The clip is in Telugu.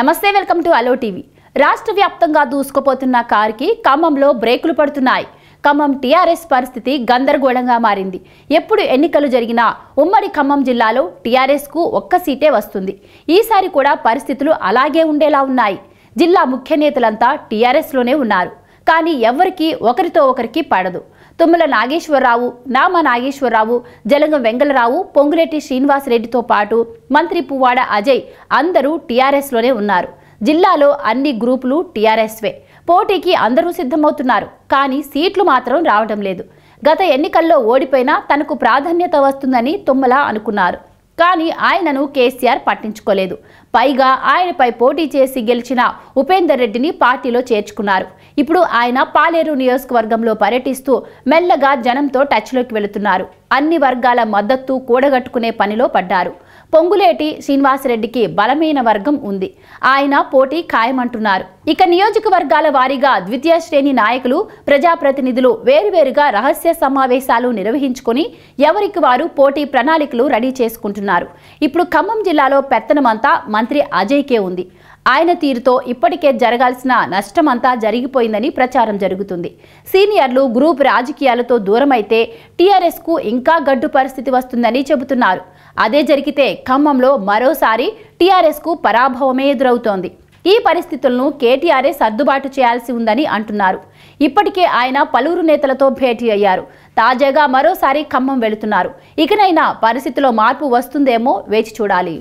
నమస్తే వెల్కమ్ టు అలో టీవీ రాష్ట్ర వ్యాప్తంగా దూసుకుపోతున్న కారుకి ఖమ్మంలో బ్రేకులు పడుతున్నాయి ఖమ్మం టీఆర్ఎస్ పరిస్థితి గందరగోళంగా మారింది ఎప్పుడు ఎన్నికలు జరిగినా ఉమ్మడి ఖమ్మం జిల్లాలో టీఆర్ఎస్కు ఒక్క సీటే వస్తుంది ఈసారి కూడా పరిస్థితులు అలాగే ఉండేలా ఉన్నాయి జిల్లా ముఖ్య నేతలంతా టీఆర్ఎస్లోనే ఉన్నారు కానీ ఎవరికి ఒకరితో ఒకరికి పడదు తుమ్మల నాగేశ్వరరావు నామ నాగేశ్వరరావు జలంగం వెంగళరావు పొంగులేటి శ్రీనివాసరెడ్డితో పాటు మంత్రి పువ్వాడ అజయ్ అందరూ టీఆర్ఎస్లోనే ఉన్నారు జిల్లాలో అన్ని గ్రూపులు టీఆర్ఎస్వే పోటీకి అందరూ సిద్ధమవుతున్నారు కానీ సీట్లు మాత్రం రావడం లేదు గత ఎన్నికల్లో ఓడిపోయినా తనకు ప్రాధాన్యత వస్తుందని తుమ్మల అనుకున్నారు కానీ ఆయనను కేసీఆర్ పట్టించుకోలేదు పైగా ఆయనపై పోటీ చేసి గెలిచిన ఉపేందర్ రెడ్డిని పార్టీలో చేర్చుకున్నారు ఇప్పుడు ఆయన పాలేరు నియోజకవర్గంలో పర్యటిస్తూ మెల్లగా జనంతో టచ్లోకి వెళుతున్నారు అన్ని వర్గాల మద్దతు కూడగట్టుకునే పనిలో పడ్డారు పొంగులేటి శ్రీనివాసరెడ్డికి బలమైన వర్గం ఉంది ఆయన పోటీ ఖాయమంటున్నారు ఇక నియోజకవర్గాల వారీగా ద్వితీయ శ్రేణి నాయకులు ప్రజాప్రతినిధులు వేరువేరుగా రహస్య సమావేశాలు నిర్వహించుకుని ఎవరికి వారు పోటీ ప్రణాళికలు రెడీ చేసుకుంటున్నారు ఇప్పుడు ఖమ్మం జిల్లాలో పెత్తనమంతా మంత్రి అజయ్కే ఉంది ఆయన తీరుతో ఇప్పటికే జరగాల్సిన నష్టమంతా జరిగిపోయిందని ప్రచారం జరుగుతుంది సీనియర్లు గ్రూప్ రాజకీయాలతో దూరమైతే టీఆర్ఎస్కు ఇంకా గడ్డు పరిస్థితి వస్తుందని చెబుతున్నారు అదే జరిగితే ఖమ్మంలో మరోసారి టీఆర్ఎస్కు పరాభవమే ఎదురవుతోంది ఈ పరిస్థితులను కేటీఆర్ఏ సర్దుబాటు చేయాల్సి ఉందని అంటున్నారు ఇప్పటికే ఆయన పలువురు నేతలతో భేటీ అయ్యారు తాజాగా మరోసారి ఖమ్మం వెళుతున్నారు ఇకనైనా పరిస్థితిలో మార్పు వస్తుందేమో వేచి చూడాలి